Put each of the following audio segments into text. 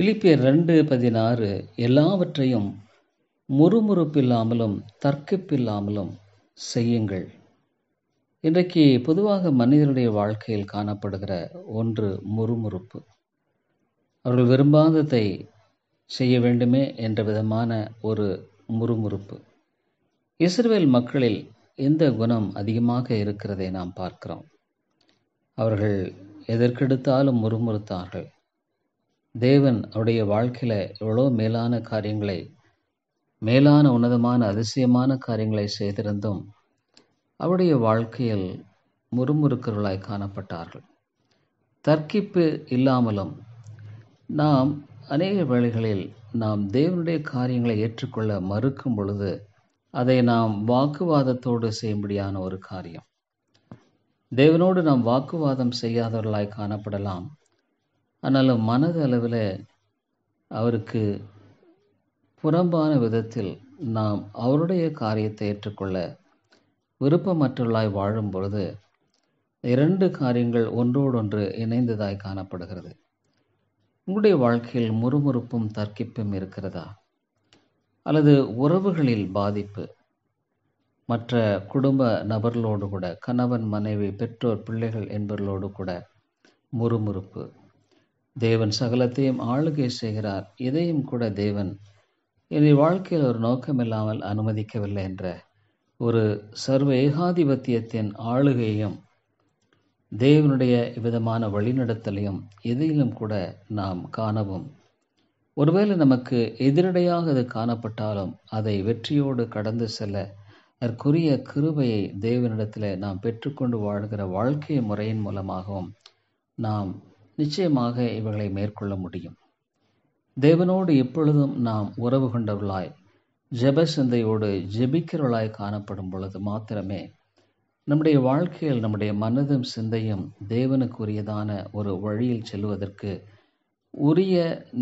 பிலிப்பியர் ரெண்டு பதினாறு எல்லாவற்றையும் முறுமுறுப்பில்லாமலும் தர்க்கிப்பில்லாமலும் செய்யுங்கள் இன்றைக்கு பொதுவாக மனிதனுடைய வாழ்க்கையில் காணப்படுகிற ஒன்று முறுமுறுப்பு அவர்கள் விரும்பாததை செய்ய வேண்டுமே என்ற விதமான ஒரு முறுமுறுப்பு இஸ்ரேல் மக்களில் எந்த குணம் அதிகமாக இருக்கிறதை நாம் பார்க்கிறோம் அவர்கள் எதற்கெடுத்தாலும் முறுமுறுத்தார்கள் தேவன் அவருடைய வாழ்க்கையில் எவ்வளோ மேலான காரியங்களை மேலான உன்னதமான அதிசயமான காரியங்களை செய்திருந்தும் அவருடைய வாழ்க்கையில் முறுமுறுக்கர்களாய் காணப்பட்டார்கள் தர்க்கிப்பு இல்லாமலும் நாம் அநேக வேளைகளில் நாம் தேவனுடைய காரியங்களை ஏற்றுக்கொள்ள மறுக்கும் பொழுது அதை நாம் வாக்குவாதத்தோடு செய்யும்படியான ஒரு காரியம் தேவனோடு நாம் வாக்குவாதம் செய்யாதவர்களாய் காணப்படலாம் ஆனாலும் மனது அளவில் அவருக்கு புறம்பான விதத்தில் நாம் அவருடைய காரியத்தை ஏற்றுக்கொள்ள விருப்பமற்றவர்களாய் வாழும் பொழுது இரண்டு காரியங்கள் ஒன்றோடொன்று இணைந்ததாய் காணப்படுகிறது உங்களுடைய வாழ்க்கையில் முறுமுறுப்பும் தர்க்கிப்பும் இருக்கிறதா அல்லது உறவுகளில் பாதிப்பு மற்ற குடும்ப நபர்களோடு கூட கணவன் மனைவி பெற்றோர் பிள்ளைகள் என்பவர்களோடு கூட முறுமுறுப்பு தேவன் சகலத்தையும் ஆளுகை செய்கிறார் இதையும் கூட தேவன் என் வாழ்க்கையில் ஒரு நோக்கம் இல்லாமல் அனுமதிக்கவில்லை என்ற ஒரு சர்வ ஏகாதிபத்தியத்தின் ஆளுகையும் தேவனுடைய விதமான வழிநடத்தலையும் எதையிலும் கூட நாம் காணவும் ஒருவேளை நமக்கு எதிரடையாக அது காணப்பட்டாலும் அதை வெற்றியோடு கடந்து செல்ல அதற்குரிய கிருபையை தேவனிடத்தில் நாம் பெற்றுக்கொண்டு வாழ்கிற வாழ்க்கை முறையின் மூலமாகவும் நாம் நிச்சயமாக இவைகளை மேற்கொள்ள முடியும் தேவனோடு எப்பொழுதும் நாம் உறவு கொண்டவர்களாய் ஜெப சிந்தையோடு ஜெபிக்கிறவளாய் காணப்படும் பொழுது மாத்திரமே நம்முடைய வாழ்க்கையில் நம்முடைய மனதும் சிந்தையும் தேவனுக்குரியதான ஒரு வழியில் செல்வதற்கு உரிய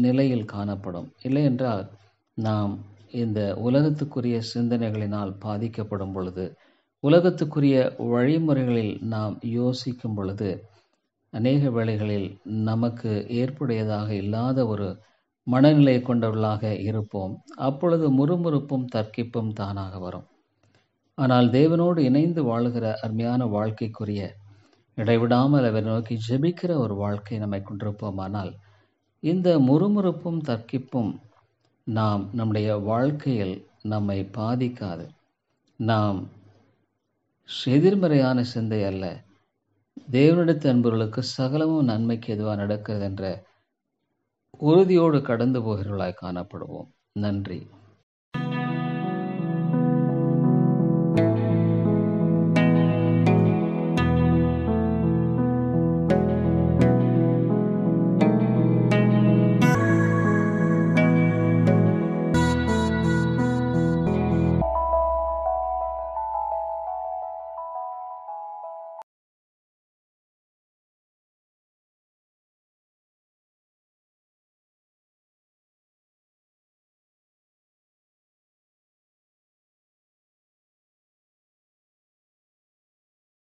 நிலையில் காணப்படும் இல்லை என்றால் நாம் இந்த உலகத்துக்குரிய சிந்தனைகளினால் பாதிக்கப்படும் பொழுது உலகத்துக்குரிய வழிமுறைகளில் நாம் யோசிக்கும் பொழுது அநேக வேளைகளில் நமக்கு ஏற்புடையதாக இல்லாத ஒரு மனநிலை கொண்டவர்களாக இருப்போம் அப்பொழுது முறுமுறுப்பும் தர்க்கிப்பும் தானாக வரும் ஆனால் தேவனோடு இணைந்து வாழுகிற அருமையான வாழ்க்கைக்குரிய இடைவிடாமல் அவரை நோக்கி ஜெபிக்கிற ஒரு வாழ்க்கை நம்மை கொண்டிருப்போமானால் இந்த முறுமுறுப்பும் தர்க்கிப்பும் நாம் நம்முடைய வாழ்க்கையில் நம்மை பாதிக்காது நாம் எதிர்மறையான சிந்தை அல்ல தேவனிடத்து அன்பர்களுக்கு சகலமும் நன்மைக்கு எதுவாக நடக்கிறது என்ற உறுதியோடு கடந்து போகிறவர்களாய் காணப்படுவோம் நன்றி